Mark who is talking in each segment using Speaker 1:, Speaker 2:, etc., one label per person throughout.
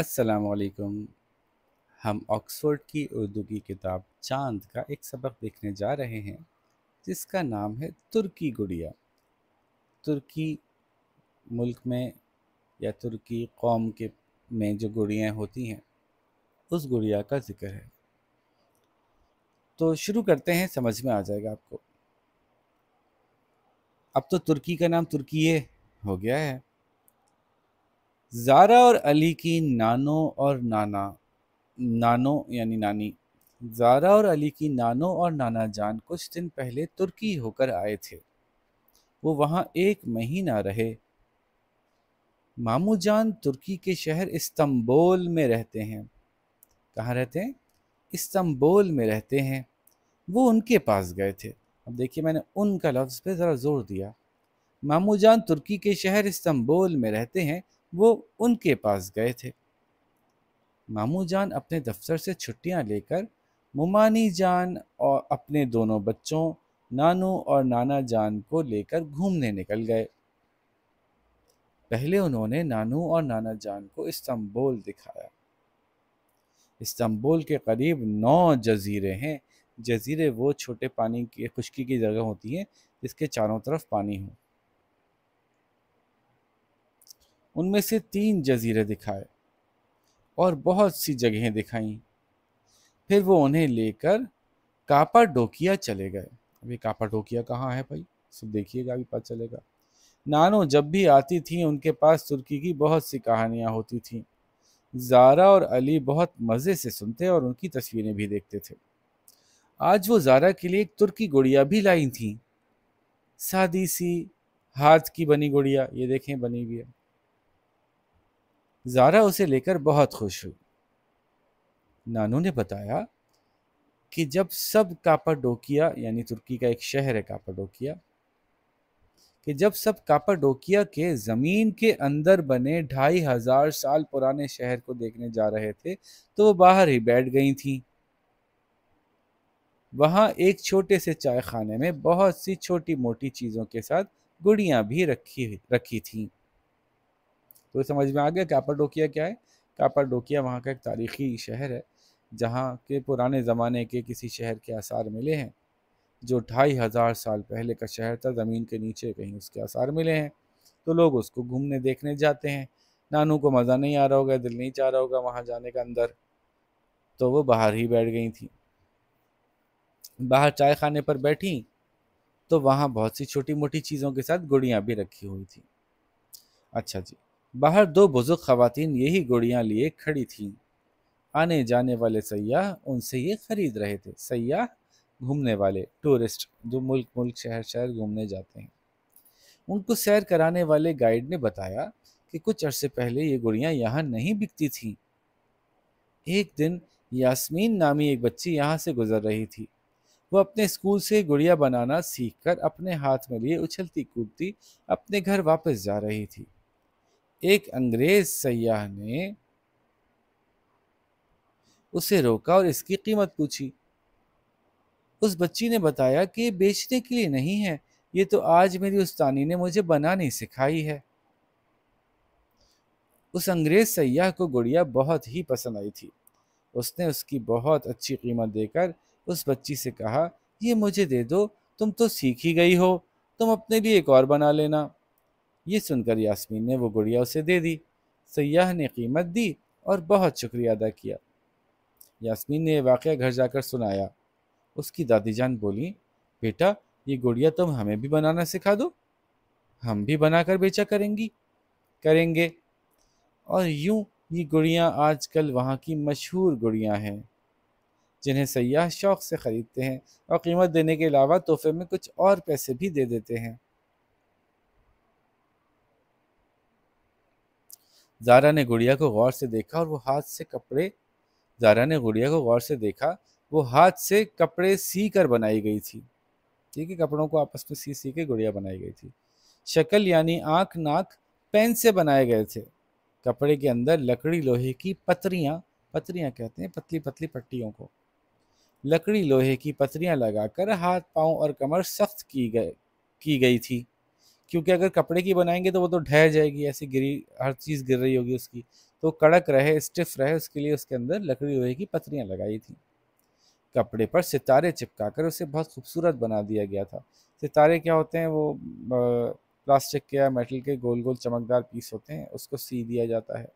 Speaker 1: असलकुम हम ऑक्सफोर्ड की उर्दू की किताब चांद का एक सबक देखने जा रहे हैं जिसका नाम है तुर्की गुड़िया तुर्की मुल्क में या तुर्की कौम के में जो गुड़ियाँ होती हैं उस गुड़िया का जिक्र है तो शुरू करते हैं समझ में आ जाएगा आपको अब तो तुर्की का नाम तुर्की हो गया है ज़ारा और अली की नानो और नाना नानो यानी नानी ज़ारा और अली की नानो और नाना जान कुछ दिन पहले तुर्की होकर आए थे वो वहाँ एक महीना रहे मामू जान तुर्की के शहर इस्तंबोल में रहते हैं कहाँ रहते हैं इस्तंबोल में रहते हैं वो उनके पास गए थे अब देखिए मैंने उनका लफ्ज़ पे ज़रा ज़ोर दिया मामू जान तुर्की के शहर इस्तंबोल में रहते हैं वो उनके पास गए थे मामू जान अपने दफ्तर से छुट्टियां लेकर मुमानी जान और अपने दोनों बच्चों नानू और नाना जान को लेकर घूमने निकल गए पहले उन्होंने नानू और नाना जान को इस्तांबुल दिखाया इस्तांबुल के करीब नौ जजीरे हैं जजीरे वो छोटे पानी की खुश्की की जगह होती हैं जिसके चारों तरफ पानी हो उनमें से तीन जजीरे दिखाए और बहुत सी जगहें दिखाई फिर वो उन्हें लेकर डोकिया चले गए अभी डोकिया कहाँ है भाई सब देखिएगा अभी पता चलेगा नानो जब भी आती थी उनके पास तुर्की की बहुत सी कहानियाँ होती थी जारा और अली बहुत मज़े से सुनते और उनकी तस्वीरें भी देखते थे आज वो जारा के लिए एक तुर्की गुड़िया भी लाई थी सादी सी हाथ की बनी गुड़िया ये देखें बनी हुई है ज़ारा उसे लेकर बहुत खुश हुई नानू ने बताया कि जब सब कापाडोकिया यानी तुर्की का एक शहर है कापाडोकिया कि जब सब कापाडोकिया के ज़मीन के अंदर बने ढाई हज़ार साल पुराने शहर को देखने जा रहे थे तो वो बाहर ही बैठ गई थी वहाँ एक छोटे से चाय खाने में बहुत सी छोटी मोटी चीज़ों के साथ गुड़ियाँ भी रखी रखी थी तो समझ में आ गया डोकिया क्या है डोकिया वहाँ का एक तारीखी शहर है जहाँ के पुराने ज़माने के किसी शहर के आसार मिले हैं जो ढाई हज़ार साल पहले का शहर था ज़मीन के नीचे कहीं उसके आसार मिले हैं तो लोग उसको घूमने देखने जाते हैं नानू को मज़ा नहीं आ रहा होगा दिल नहीं चाह रहा होगा वहाँ जाने का अंदर तो वो बाहर ही बैठ गई थी बाहर चाय खाने पर बैठी तो वहाँ बहुत सी छोटी मोटी चीज़ों के साथ गुड़ियाँ भी रखी हुई थी अच्छा जी बाहर दो बुजुर्ग खवतिन यही गुड़ियाँ लिए खड़ी थीं आने जाने वाले सयाह उनसे ये ख़रीद रहे थे सयाह घूमने वाले टूरिस्ट जो मुल्क मुल्क शहर शहर घूमने जाते हैं उनको सैर कराने वाले गाइड ने बताया कि कुछ अरसे पहले ये गुड़ियाँ यहाँ नहीं बिकती थी एक दिन यास्मीन नामी एक बच्ची यहाँ से गुजर रही थी वो अपने स्कूल से गुड़िया बनाना सीखकर अपने हाथ में लिए उछलती कूदती अपने घर वापस जा रही थी एक अंग्रेज सयाह ने उसे रोका और इसकी कीमत पूछी उस बच्ची ने बताया कि ये बेचने के लिए नहीं है ये तो आज मेरी उस्तानी ने मुझे बनानी सिखाई है उस अंग्रेज सयाह को गुड़िया बहुत ही पसंद आई थी उसने उसकी बहुत अच्छी कीमत देकर उस बच्ची से कहा ये मुझे दे दो तुम तो सीख ही गई हो तुम अपने लिए एक और बना लेना ये सुनकर यास्मीन ने वो गुड़िया उसे दे दी सयाह ने कीमत दी और बहुत शुक्रिया अदा किया यास्मीन ने यह वाक़ घर जाकर सुनाया उसकी दादी जान बोली बेटा ये गुड़िया तुम हमें भी बनाना सिखा दो हम भी बनाकर बेचा करेंगी करेंगे और यूं ये गुड़ियाँ आजकल वहाँ की मशहूर गुड़ियाँ हैं जिन्हें सयाह शौक़ से ख़रीदते हैं और कीमत देने के अलावा तोहफे में कुछ और पैसे भी दे देते हैं जारा ने गुड़िया को गौर से देखा और वो हाथ से कपड़े जारा ने गुड़िया को गौर से देखा वो हाथ से कपड़े सी कर बनाई गई थी ठीक है कपड़ों को आपस में सी सी के गुड़िया बनाई गई थी शक्ल यानी आँख नाक पेन से बनाए गए थे कपड़े के अंदर लकड़ी लोहे की पतरियाँ पतरियाँ कहते हैं पतली पतली पट्टियों को लकड़ी लोहे की पतरियाँ लगाकर हाथ पांव और कमर सख्त की गए की गई थी क्योंकि अगर कपड़े की बनाएंगे तो वो तो ढह जाएगी ऐसी गिरी हर चीज़ गिर रही होगी उसकी तो कड़क रहे स्टिफ रहे उसके लिए उसके अंदर लकड़ी लोहे की पथरियाँ लगाई थी कपड़े पर सितारे चिपका कर उसे बहुत खूबसूरत बना दिया गया था सितारे क्या होते हैं वो प्लास्टिक के या मेटल के गोल गोल चमकदार पीस होते हैं उसको सी दिया जाता है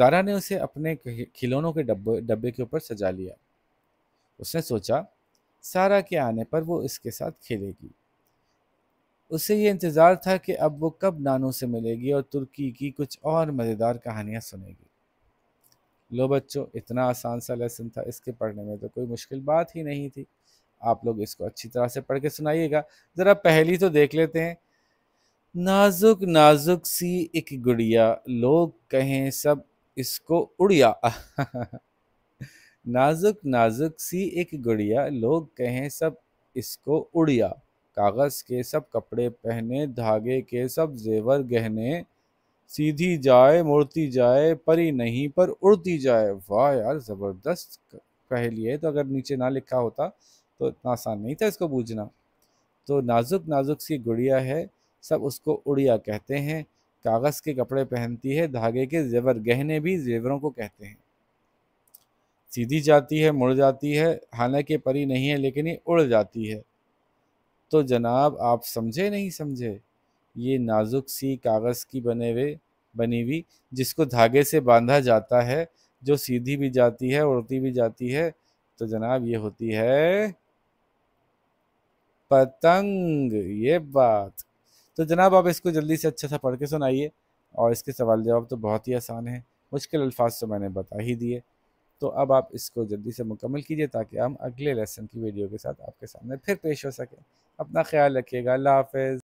Speaker 1: जारा ने उसे अपने खिलौनों के डब्बे डब्बे के ऊपर सजा लिया उसने सोचा सारा के आने पर वो इसके साथ खेलेगी उसे ये इंतज़ार था कि अब वो कब नानू से मिलेगी और तुर्की की कुछ और मज़ेदार कहानियाँ सुनेगी लो बच्चों इतना आसान सा लेसन था इसके पढ़ने में तो कोई मुश्किल बात ही नहीं थी आप लोग इसको अच्छी तरह से पढ़ के सुनाइएगा ज़रा पहली तो देख लेते हैं नाजुक नाजुक सी एक गुड़िया लोग कहें सब इसको उड़िया नाजुक नाजुक सी एक गुड़िया लोग कहें सब इसको उड़िया कागज़ के सब कपड़े पहने धागे के सब जेवर गहने सीधी जाए मुड़ती जाए परी नहीं पर उड़ती जाए वाह यार ज़बरदस्त कह लिए तो अगर नीचे ना लिखा होता तो इतना आसान नहीं था इसको बूझना तो नाजुक नाजुक सी गुड़िया है सब उसको उड़िया कहते हैं कागज़ के कपड़े पहनती है धागे के जेवर गहने भी जेवरों को कहते हैं सीधी जाती है मुड़ जाती है हालांकि परी नहीं है लेकिन ये उड़ जाती है तो जनाब आप समझे नहीं समझे ये नाजुक सी कागज़ की बने हुए बनी हुई जिसको धागे से बांधा जाता है जो सीधी भी जाती है उड़ती भी जाती है तो जनाब ये होती है पतंग ये बात तो जनाब आप इसको जल्दी से अच्छा सा पढ़ के सुनाइए और इसके सवाल जवाब तो बहुत ही आसान है मुश्किल अल्फाज तो मैंने बता ही दिए तो अब आप इसको जल्दी से मुकम्मल कीजिए ताकि हम अगले लेसन की वीडियो के साथ आपके सामने फिर पेश हो सकें अपना ख्याल रखिएगा अल्लाह हाफ